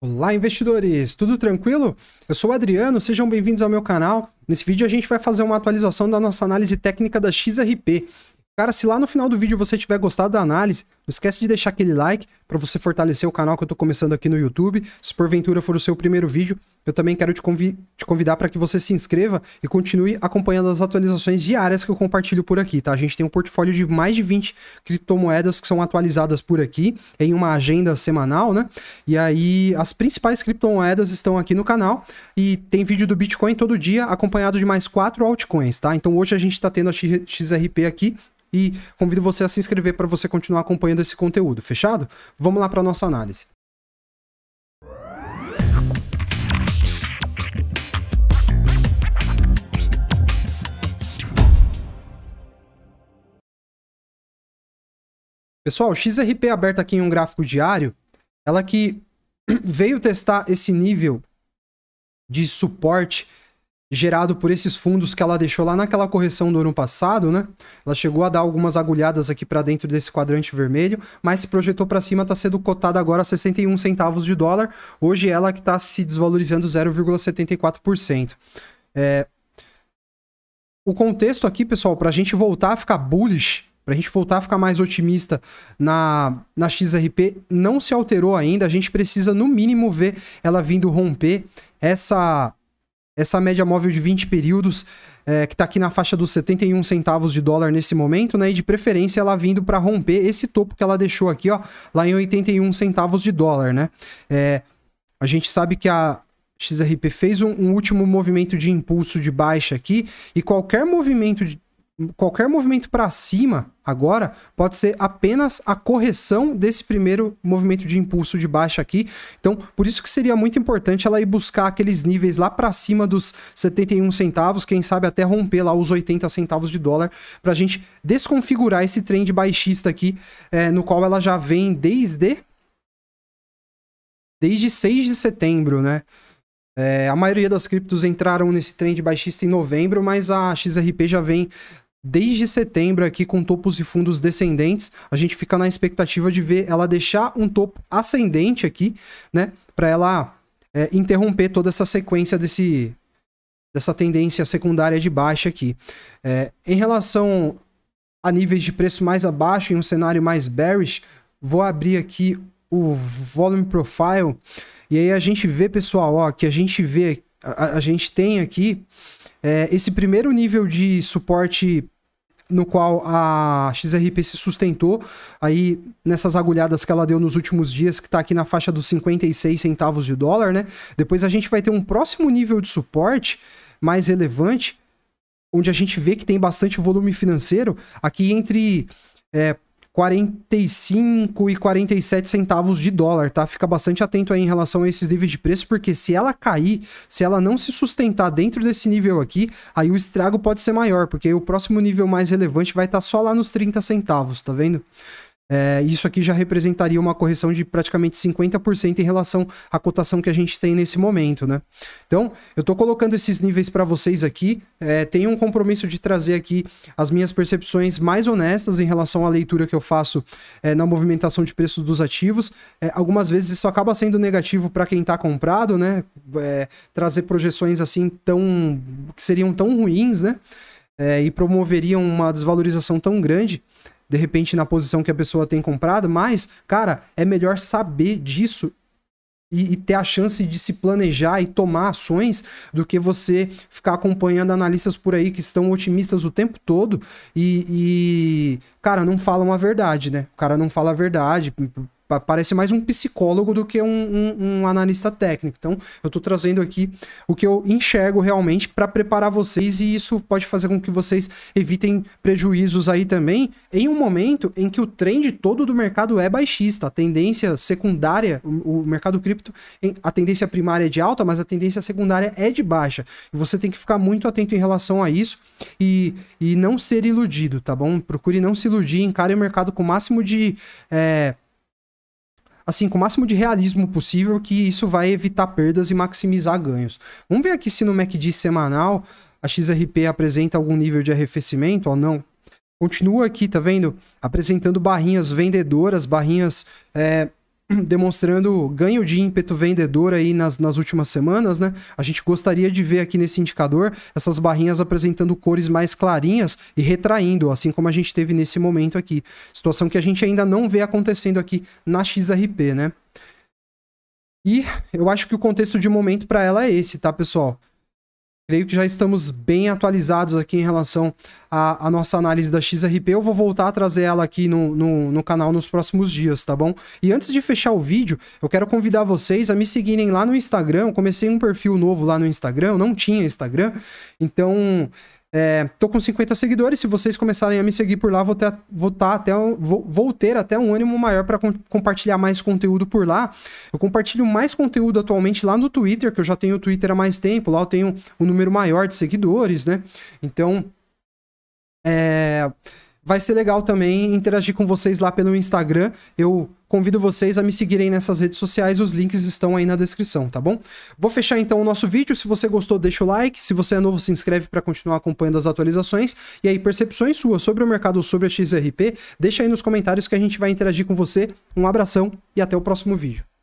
Olá, investidores! Tudo tranquilo? Eu sou o Adriano, sejam bem-vindos ao meu canal. Nesse vídeo a gente vai fazer uma atualização da nossa análise técnica da XRP. Cara, se lá no final do vídeo você tiver gostado da análise, não esquece de deixar aquele like, para você fortalecer o canal que eu estou começando aqui no YouTube. Se porventura for o seu primeiro vídeo, eu também quero te, convi te convidar para que você se inscreva e continue acompanhando as atualizações diárias que eu compartilho por aqui, tá? A gente tem um portfólio de mais de 20 criptomoedas que são atualizadas por aqui em uma agenda semanal, né? E aí as principais criptomoedas estão aqui no canal e tem vídeo do Bitcoin todo dia acompanhado de mais quatro altcoins, tá? Então hoje a gente está tendo a XRP aqui e convido você a se inscrever para você continuar acompanhando esse conteúdo, fechado? Vamos lá para a nossa análise. Pessoal, XRP é aberta aqui em um gráfico diário, ela que veio testar esse nível de suporte gerado por esses fundos que ela deixou lá naquela correção do ano passado, né? Ela chegou a dar algumas agulhadas aqui para dentro desse quadrante vermelho, mas se projetou para cima, está sendo cotada agora a 61 centavos de dólar. Hoje ela que está se desvalorizando 0,74%. É... O contexto aqui, pessoal, para a gente voltar a ficar bullish para a gente voltar a ficar mais otimista na, na XRP, não se alterou ainda. A gente precisa, no mínimo, ver ela vindo romper essa essa média móvel de 20 períodos, é, que está aqui na faixa dos 71 centavos de dólar nesse momento, né? E de preferência ela vindo para romper esse topo que ela deixou aqui, ó, lá em 81 centavos de dólar, né? É, a gente sabe que a, XRP fez um, um, último movimento de impulso de baixa aqui e qualquer movimento de, qualquer movimento para cima agora pode ser apenas a correção desse primeiro movimento de impulso de baixa aqui. Então, por isso que seria muito importante ela ir buscar aqueles níveis lá para cima dos 71 centavos, quem sabe até romper lá os 80 centavos de dólar, para a gente desconfigurar esse trend baixista aqui, é, no qual ela já vem desde desde 6 de setembro, né? É, a maioria das criptos entraram nesse trend baixista em novembro, mas a XRP já vem desde setembro aqui com topos e fundos descendentes. A gente fica na expectativa de ver ela deixar um topo ascendente aqui, né? Para ela é, interromper toda essa sequência desse dessa tendência secundária de baixa aqui. É, em relação a níveis de preço mais abaixo, em um cenário mais bearish, vou abrir aqui o volume profile e aí a gente vê, pessoal, ó, que a gente vê, a, a gente tem aqui é, esse primeiro nível de suporte no qual a XRP se sustentou aí nessas agulhadas que ela deu nos últimos dias, que está aqui na faixa dos 56 centavos de dólar, né? Depois a gente vai ter um próximo nível de suporte mais relevante, onde a gente vê que tem bastante volume financeiro, aqui entre é, 45 e 47 centavos de dólar, tá? Fica bastante atento aí em relação a esses níveis de preço, porque se ela cair, se ela não se sustentar dentro desse nível aqui, aí o estrago pode ser maior, porque o próximo nível mais relevante vai estar tá só lá nos 30 centavos, tá vendo? É, isso aqui já representaria uma correção de praticamente 50% em relação à cotação que a gente tem nesse momento, né? Então, eu estou colocando esses níveis para vocês aqui. É, tenho um compromisso de trazer aqui as minhas percepções mais honestas em relação à leitura que eu faço é, na movimentação de preços dos ativos. É, algumas vezes isso acaba sendo negativo para quem está comprado, né? É, trazer projeções assim tão que seriam tão ruins, né? É, e promoveriam uma desvalorização tão grande de repente, na posição que a pessoa tem comprado, mas, cara, é melhor saber disso e, e, ter a chance de se planejar e tomar ações do que você ficar acompanhando analistas por aí que estão otimistas o tempo todo e, e cara, não falam a verdade, né? O cara não fala a verdade parece mais um psicólogo do que um, um, um analista técnico. Então, eu estou trazendo aqui o que eu enxergo realmente para preparar vocês e isso pode fazer com que vocês evitem prejuízos aí também em um momento em que o trend todo do mercado é baixista. A tendência secundária, o, o mercado cripto, a tendência primária é de alta, mas a tendência secundária é de baixa. E você tem que ficar muito atento em relação a isso e, e não ser iludido, tá bom? Procure não se iludir, encare o mercado com o máximo de. É, assim, com o máximo de realismo possível, que isso vai evitar perdas e maximizar ganhos. Vamos ver aqui se no MACD semanal a XRP apresenta algum nível de arrefecimento ou não. Continua aqui, tá vendo? Apresentando barrinhas vendedoras, barrinhas é, demonstrando ganho de ímpeto vendedor aí nas, nas últimas semanas, né? A gente gostaria de ver aqui nesse indicador essas barrinhas apresentando cores mais clarinhas e retraindo, assim como a gente teve nesse momento aqui. Situação que a gente ainda não vê acontecendo aqui na XRP, né? E eu acho que o contexto de momento para ela é esse, tá, pessoal? Creio que já estamos bem atualizados aqui em relação à, nossa análise da XRP. Eu vou voltar a trazer ela aqui no, no, no canal nos próximos dias, tá bom? E antes de fechar o vídeo, eu quero convidar vocês a me seguirem lá no Instagram. Eu comecei um perfil novo lá no Instagram, eu não tinha Instagram. Então, é, tô com 50 seguidores. Se vocês começarem a me seguir por lá, vou ter, vou tá até, vou, vou ter até um ânimo maior para com, compartilhar mais conteúdo por lá. Eu compartilho mais conteúdo atualmente lá no Twitter, que eu já tenho o Twitter há mais tempo. Lá eu tenho um número maior de seguidores, né? Então, é, vai ser legal também interagir com vocês lá pelo Instagram. Eu Convido vocês a me seguirem nessas redes sociais, os links estão aí na descrição, tá bom? Vou fechar então o nosso vídeo. Se você gostou, deixa o like. Se você é novo, se inscreve para continuar acompanhando as atualizações. E aí, percepções suas sobre o mercado, sobre a XRP, deixa aí nos comentários que a gente vai interagir com você. Um abração e até o próximo vídeo.